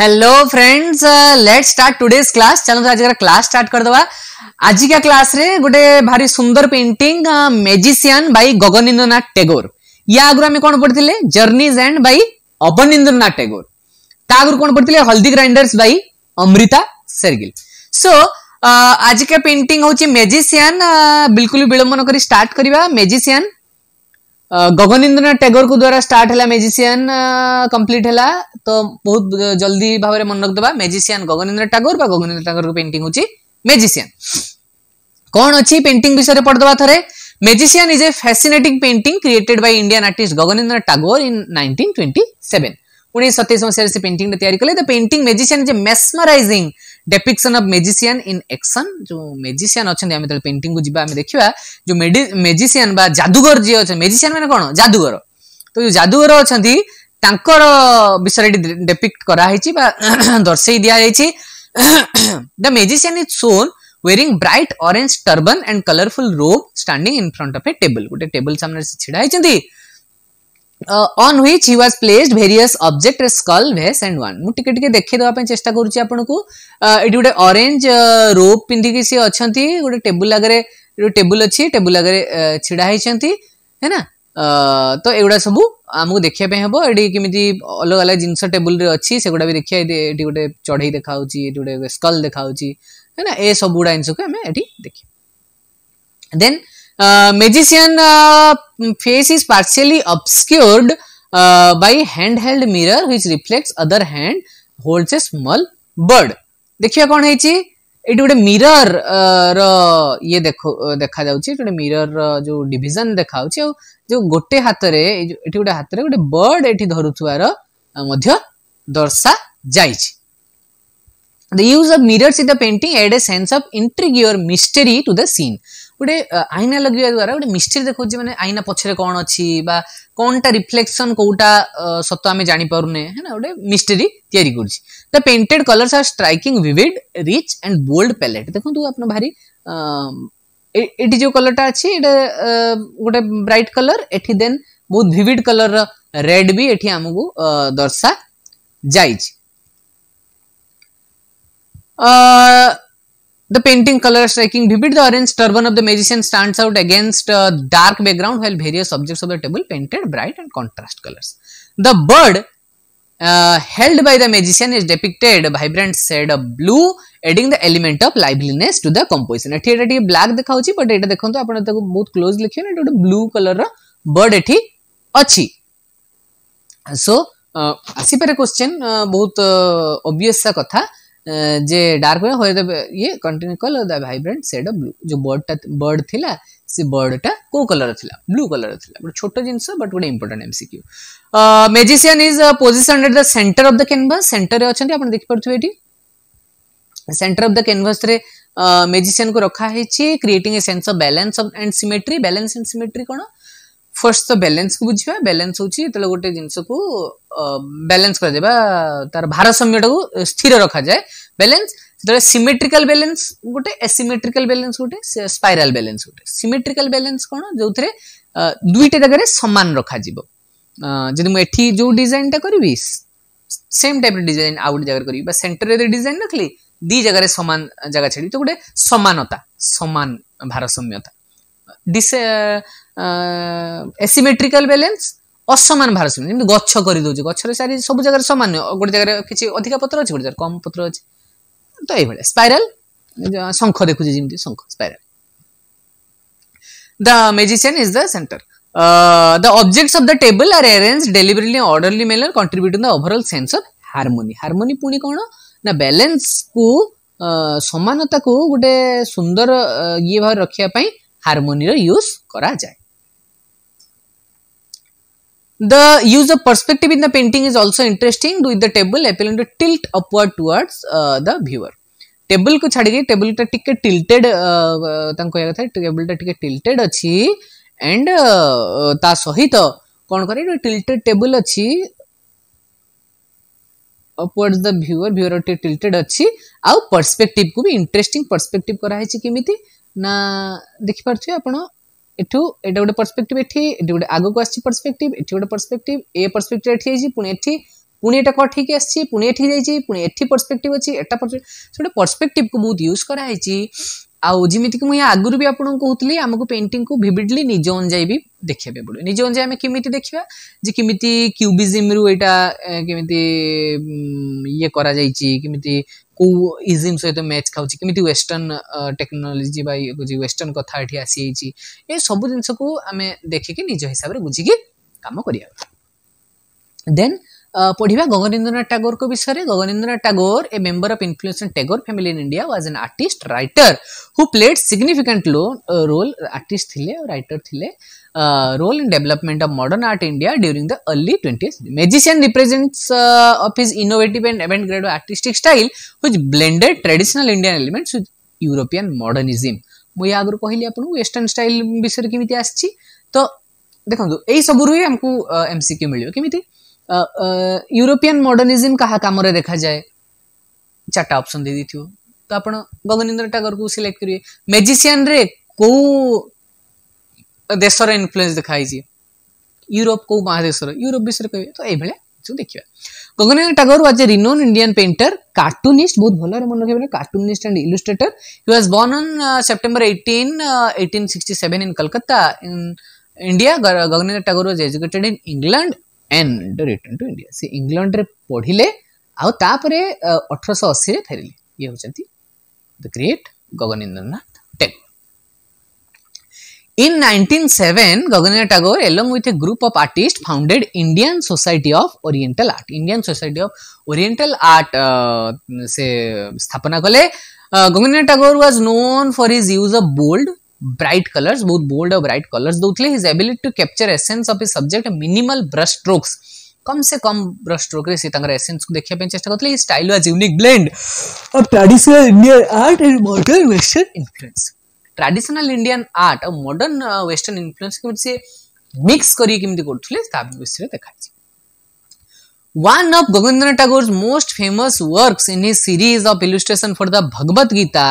Hello friends let start today's class चलो तो आज क्लास स्टार्ट करदे आज का क्लास रे गोटे भारी सुंदर painting magician by Gaganendranath Tagore या आगु आम कौन पढ़ी journey's end by Abanindranath Tagore ता कौन पढ़ी haldi grinders by Amrita Shergil so आज का पेंटिंग हूँ मेजिशियन बिल्कुल विलंब नक स्टार्ट करवा मेजिशियन ଗଗନେନ୍ଦ୍ରନାଥ ଟାଗୋରଙ୍କ ଦ୍ୱାରା ଷ୍ଟାର୍ଟ ହେଲା ମେଜିସିଆନ୍ କମ୍ପ୍ଲିଟ୍ ହେଲା ତ ବହୁତ ଜଲ୍ଦି ଭାବରେ ମନେ ରଖିଦେବା ମେଜିସିଆନ୍ ଗଗନେନ୍ଦ୍ରନାଥ ଟାଗୋର ବା ଗଗନେନ୍ଦ୍ର ଟାଗୋରଙ୍କ ପେଣ୍ଟିଂ ହେଉଛି ମେଜିସିଆନ୍ କ'ଣ ଅଛି ପେଣ୍ଟିଂ ବିଷୟରେ ପଢ଼ିଦେବା ଥରେ magician is a fascinating painting created by Indian artist Gaganendranath Tagore in nineteen twenty seven ଉଣେଇଶହ ସତେଇଶ ମସିହାରେ ସେ ପେଣ୍ଟିଂଟା ତିଆରି କଲେ the painting magician is a mesmerising depiction of magician in action ଯେଉଁ ମେଜିସିଆନ୍ ଅଛନ୍ତି ଆମେ ଯେତେବେଳେ ପେଣ୍ଟିଂକୁ ଯିବା ଆମେ ଦେଖିବା ଯେଉଁ ମେଜିସିଆନ୍ ବା ଯାଦୁଗର ଯିଏ ଅଛନ୍ତି ମେଜିସିଆନ୍ ମାନେ କ'ଣ ଯାଦୁଗର ତ ଯେଉଁ ଯାଦୁଗର ଅଛନ୍ତି ତାଙ୍କର ବିଷୟରେ ଏଠି ଡେପିକ୍ଟ କରାହେଇଛି ବା ଦର୍ଶେଇ ଦିଆଯାଇଛି the magician is shown wearing bright orange turban and colourful robe standing in front of a table ଗୋଟେ ଟେବୁଲ୍ ସାମ୍ନାରେ ସେ ଛିଡ଼ା ହେଇଛନ୍ତି uh, on which he was placed various object skull vase and one mu tike tike dekhi dewa pai chesta karuchi apanku eti gote orange rope pindhi ki se achanti gote table agare table achi table agare chida heichanti he na ତ ଏଗୁଡ଼ା ସବୁ ଆମକୁ ଦେଖିବା ପାଇଁ ହେବ ଏଠି କେମିତି ଅଲଗା ଅଲଗା ଜିନିଷ ଟେବୁଲରେ ଅଛି ସେଗୁଡ଼ା ବି ଦେଖିବା ଏଠି ଗୋଟେ ଚଢ଼େଇ ଦେଖାହେଉଛି ଏଠି ଗୋଟେ ସ୍କଲ୍ ଦେଖାହେଉଛି है ना ଏ ସବୁ ଗୁଡ଼ା ଜିନିଷକୁ ଆମେ ଏଠି ଦେଖିବା then magician face is partially obscured by hand held mirror which reflect other hand hold a small bird देखिए कौन है ये गोटे मिरर रे देख देखा जाए मिरर रो डिजन देखा जो गोटे हाथ में गोटे हाथ में गोटे बर्ड ये धरूवार दर्शा जाए use of mirrors in the painting add a sense of intrigue mystery to the scene गोटे आईना लगे द्वारा गोटे मिस्ट्री देखा मैंने आईना पचर कौन अच्छी कौन टा रिफ्लेक्शन कौटा सत आम जापरने गोटे मिस्ट्री या the painted colours are striking vivid rich and bold palette देखो आप भारी ये जो कलर टा अच्छी गोटे ब्राइट कलर एटी देन बहुत भिविड कलर रेड भी ये आमको दर्शा जा The painting color striking vivid, the orange turban of the magician stands out against a dark background while various objects of the table painted bright and contrast colors. The bird uh, held by the magician is depicted a vibrant shade of blue, adding the element of liveliness to the composition. ଏଠି ଏଟା ଟିକେ black ଦେଖାଉଛି but ଏଇଟା ଦେଖନ୍ତୁ ଆପଣ ତାକୁ ବହୁତ close ଲେଖିବେ ନା ଏଟା ଗୋଟେ ବ୍ଲୁ କଲର୍ର ବର୍ଡ ଏଠି ଅଛି ସୋ ଆସିପାରେ କ୍ୱେଶ୍ଚିନ୍ ବହୁତ ଅବଭିୟସ୍ କଥା जे डार्क हो तो ये continue colour the vibrant shade of blue जो बर्ड टा बर्ड थिला से बर्ड टा को कलर थिला ब्लू कलर थिला बट छोटो जिंस बट गुडे important MCQ magician is position at the centre of the canvas centre रे अछंती आपण देख परथु at centre of the canvas रे मैजिशियन को रखा है छि creating a sense of balance of and symmetry balance and symmetry कोनो ଫାର୍ଷ୍ଟ ତ ବାଲାନ୍ସକୁ ବୁଝିବା ବାଲାନ୍ସ ହେଉଛି ଯେତେବେଳେ ଗୋଟେ ଜିନିଷକୁ ବାଲାନ୍ସ କରାଯାଏ ବା ତାର ଭାରସାମ୍ୟଟାକୁ ସ୍ଥିର ରଖାଯାଏ ବାଲାନ୍ସ ସେତେବେଳେ ସିମେଟ୍ରିକାଲ ବାଲାନ୍ସ ଗୋଟେ ଏସିମେଟ୍ରିକାଲ ବାଲାନ୍ସ ଗୋଟେ ସ୍ପାଇରାଲ ବାଲାନ୍ସ ଗୋଟେ ସିମେଟ୍ରିକାଲ ବାଲାନ୍ସ କ'ଣ ଯେଉଁଥିରେ ଦୁଇଟା ଜାଗାରେ ସମାନ ରଖାଯିବ ଯଦି ମୁଁ ଏଠି ଯେଉଁ ଡିଜାଇନଟା କରିବି ସେମ୍ ଟାଇପ୍ର ଡିଜାଇନ୍ ଆଉ ଗୋଟେ ଜାଗାରେ କରିବି ବା ସେଣ୍ଟରରେ ଯଦି ଡିଜାଇନ୍ ରଖିଲି ଦୁଇ ଜାଗାରେ ସମାନ ଜାଗା ଛାଡ଼ିବି ତ ଗୋଟେ ସମାନତା ସମାନ ଭାରସାମ୍ୟତା ডিস ଏସିମେଟ୍ରିକାଲ ବାଲାନ୍ସ ଅସମାନ ଭାରସାମ୍ୟ ଯେମିତି ଗଛ କରିଦେଉଛି ଗଛରେ ସାରି ସବୁ ଜାଗାରେ ସମାନ ନୁହେଁ ଗୋଟେ ଜାଗାରେ କିଛି ଅଧିକା ପତ୍ର ଅଛି ଗୋଟେ ଜାଗାରେ କମ୍ ପତ୍ର ଅଛି ତ ଏଇଭଳିଆ ସ୍ପାଇରାଲ ଶଙ୍ଖ ଦେଖୁଛି ଯେମିତି ଶଙ୍ଖ spiral the magician is the centre the objects of the table are arranged ଡେଲିଭରିଲି orderly manner contributing the overall sense of harmony harmony ପୁଣି କ'ଣ ନା ବାଲାନ୍ସକୁ ସମାନତାକୁ ଗୋଟେ ସୁନ୍ଦର ଇଏ ଭାବରେ ରଖିବା ପାଇଁ ହାରମୋନିର ୟୁଜ୍ କରାଯାଏ The use of perspective in the painting is also interesting with the table appealing to tilt upward towards uh, the viewer. Table কু ছাড়ি টেবল টা টিকে টিল্টেড তাঙ্কু কয়া কথা টেবল টা টিকে টিল্টেড অছি এন্ড তা সহিত কোন করে টিল্টেড টেবল অছি upwards the viewer viewer tilted অছি আউ পার্সপেক্টিভ কু বি ইন্টারেস্টিং পার্সপেক্টিভ করা হইছি কিমিতি ନା ଦେଖିପାରୁଥିବେ ଆପଣ ଏଠୁ ଏଇଟା ଗୋଟେ ପର୍ସପେକ୍ଟିଭ ଏଠି ଏଠି ଗୋଟେ ଆଗକୁ ଆସିଛି ପର୍ସପେକ୍ଟିଭ ଏଠି ଗୋଟେ ପର୍ସପେକ୍ଟିଭ ଏ ପର୍ସପେକ୍ଟିଭ ଏଠି ହେଇଛି ପୁଣି ଏଠି ପୁଣି ଏଇଟା କଟ୍ ହେଇକି ଆସିଛି ପୁଣି ଏଠି ଯାଇଛି ପୁଣି ଏଠି ପର୍ସପେକ୍ଟିଭ ଅଛି ଏଟା ପର୍ସପେକ୍ଟିଭ ଗୋଟେ ପର୍ସପେକ୍ଟିଭକୁ ବହୁତ ୟୁଜ୍ କରାହେଇଛି ଆଉ ଯେମିତିକି ମୁଁ ଏହା ଆଗରୁ ବି ଆପଣଙ୍କୁ କହୁଥିଲି ଆମକୁ ପେଣ୍ଟିଂକୁ ଭିଭିଡଲି ନିଜ ଅନୁଯାୟୀ ବି ଦେଖିବାକୁ ପଡ଼ିବ ନିଜ ଅନୁଯାୟୀ ଆମେ କେମିତି ଦେଖିବା ଯେ କେମିତି କ୍ୟୁବିଜିମ୍ରୁ ଏଇଟା କେମିତି ଇଏ କରାଯାଇଛି କେମିତି କେଉଁ ଇଜିମ୍ ସହିତ ମ୍ୟାଚ୍ ଖାଉଛି କେମିତି ୱେଷ୍ଟର୍ଣ୍ଣ ଟେକ୍ନୋଲୋଜି ବା ଇଏ ବୁଝି ୱେଷ୍ଟର୍ଣ୍ଣ କଥା ଏଠି ଆସିଯାଇଛି ଏ ସବୁ ଜିନିଷକୁ ଆମେ ଦେଖିକି ନିଜ ହିସାବରେ ବୁଝିକି କାମ କରିବା ଦେନ୍ पढ़ा गगनेन्द्रनाथ टागोर को विषय में Gaganendranath Tagore a member of influence Tagore family in India was an artist writer who played significant role artist थे रईटर थे role in development of modern art India during the early twenty magician represents of his innovative and avant garde artistic style which blended traditional Indian elements with European modernism मुझे आगे कहली କହିଲି western style विषय ବିଷୟରେ କେମିତି ଆସିଛି देखो यही ଏଇ ସବୁରୁ ହିଁ ଆମକୁ M C Q European modernism कहा कम देखा जाए चार्ट अपसन दे थो तो आप गगनेन्द्र टागर को सिलेक्ट करेंगे मेजिशियान रे कौ देशर इनफ्लुएंस देखाई यूरोप कौ महादेश यूरोप विषय कह तो यह देखा Gaganendra Tagore was a renowned Indian painter cartoonist बहुत भल रखे cartoonist and illustrator he was born on September eighteen eighteen in Calcutta in India Gaganendra Tagore was educated in England and return to India सी इंग्लैंड पढ़िले आपर अठरश अशी रे फेरिले ये होती the great Gaganendranath Tagore in 1907 seven Gaganendra Tagore along with a group of artist founded Indian Society of Oriental art Indian Society of Oriental Art से स्थापना कले Gaganendra Tagore was known for his use of bold bright colors, both bold और bright colors. Though his ability to capture essence of his subject minimal brush strokes. कम से कम brush stroke से तांकर essence को देखिया पे चेष्टा करथले style was unique blend of traditional Indian art and modern western influence traditional Indian art और मॉडर्न वेस्टर्न इन्फ्लुएंस के से मिक्स करी केमती करथले ता विषय देखा One of Govindranath Tagore's most famous works in his series of illustration for the Bhagavad Gita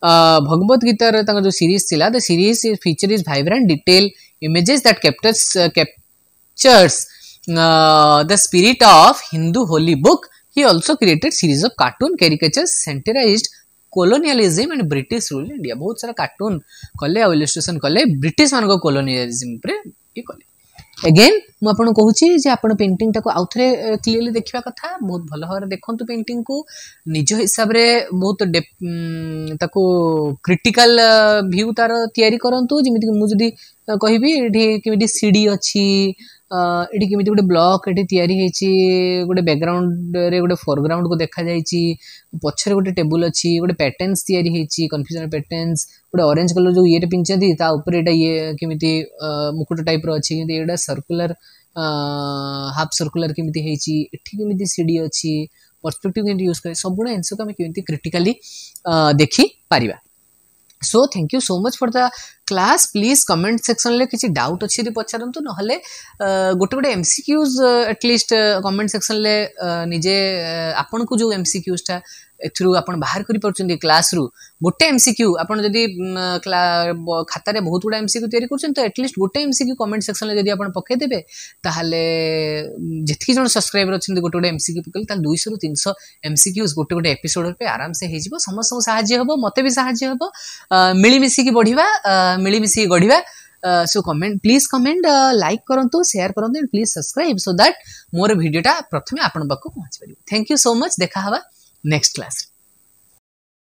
Bhagavad Gita तांका जो series थिला the series features vibrant detail images that captures uh, captures uh, the spirit of Hindu holy book he also created series of cartoon caricatures satirized colonialism and British rule India बहुत सारा cartoon कले आउ इलस्ट्रेसन कले British मान कोलोनियालीजम again ମୁଁ ଆପଣଙ୍କୁ କହୁଛି ଯେ ଆପଣ ପେଣ୍ଟିଂଟାକୁ ଆଉ ଥରେ କ୍ଲିଅରଲି ଦେଖିବା କଥା ବହୁତ ଭଲ ଭାବରେ ଦେଖନ୍ତୁ ପେଣ୍ଟିଂକୁ ନିଜ ହିସାବରେ ବହୁତ ତାକୁ କ୍ରିଟିକାଲ ଭ୍ୟୁ ତାର ତିଆରି କରନ୍ତୁ ଯେମିତିକି ମୁଁ ଯଦି କହିବି ଏଠି କେମିତି ସିଡ଼ି ଅଛି ଏଠି କେମିତି ଗୋଟେ ବ୍ଲକ ଏଠି ତିଆରି ହେଇଛି ଗୋଟେ ବ୍ୟାକଗ୍ରାଉଣ୍ଡରେ ଗୋଟେ ଫୋରଗ୍ରାଉଣ୍ଡକୁ ଦେଖାଯାଇଛି ପଛରେ ଗୋଟେ ଟେବୁଲ ଅଛି ଗୋଟେ ପ୍ୟାଟର୍ନସ୍ ତିଆରି ହେଇଛି କନଫ୍ୟୁଜନ ପ୍ୟାଟର୍ନସ୍ ଗୋଟେ ଅରେଞ୍ଜ କଲର ଯୋଉ ଇଏରେ ପିନ୍ଧିଛନ୍ତି ତା ଉପରେ ଏଇଟା ଇଏ କେମିତି ମୁକୁଟ ଟାଇପ୍ର ଅଛି କିନ୍ତୁ ଏଇଟା ସର୍କୁଲାର ହାଫ୍ ସର୍କୁଲାର କେମିତି ହେଇଛି ଏଠି କେମିତି ସିଡ଼ି ଅଛି ପର୍ସପେକ୍ଟିଭ୍ କେମିତି ୟୁଜ୍ କରେ ସବୁଗୁଡ଼ା ଜିନିଷକୁ ଆମେ କେମିତି କ୍ରିଟିକାଲି ଦେଖିପାରିବା so thank you so much for the class please comment সেকশনরে କିଛି ଡାଉଟ୍ ଅଛି ଯଦି ପଚାରନ୍ତୁ ନହେଲେ ଗୋଟେ ଗୋଟେ M C MCQs at least comment ସେକ୍ସନ୍ରେ ନିଜେ ଆପଣଙ୍କୁ ଯେଉଁ ଏମ୍ ସି ଏମ୍ସିକ୍ୟୁଜ୍ଟା ଏଥିରୁ ଆପଣ ବାହାର କରିପାରୁଛନ୍ତି କ୍ଲାସ୍ରୁ ଗୋଟେ ଏମ୍ ସି କ୍ୟୁ ଆପଣ ଯଦି ଖାତାରେ ବହୁତ ଗୁଡ଼ା ଏମ୍ସିକ୍ୟୁ ତିଆରି କରୁଛନ୍ତି ତ ଆଟଲିଷ୍ଟ ଗୋଟେ ଏମ୍ ସି କ୍ୟୁ କମେଣ୍ଟ ସେକ୍ସନ୍ରେ ଯଦି ଆପଣ ପକେଇଦେବେ ତାହେଲେ ଯେତିକି ଜଣ ସବସ୍କ୍ରାଇବର୍ ଅଛନ୍ତି ଗୋଟେ ଗୋଟେ ଏମ୍ସିକ୍ୟୁ ପକେଇଲେ ତାହେଲେ ଦୁଇଶହରୁ ତିନିଶହ ଏମ୍ ସି ଏମ୍ସିକ୍ୟୁଜ୍ ଗୋଟେ ଗୋଟେ ରୂପେ ଆରାମସେ ହେଇଯିବ ସମସ୍ତଙ୍କୁ ସାହାଯ୍ୟ ହେବ ମୋତେ ବି ସାହାଯ୍ୟ ହେବ ମିଳିମିଶିକି ବଢ଼ିବା मिलमिशी गढ़ा so comment please comment like करूँ सेयार करूँ please subscribe so that more भिडा प्रथम आपंप पहुँच पार थैंक यू सो मच देखा नेक्स्ट क्लास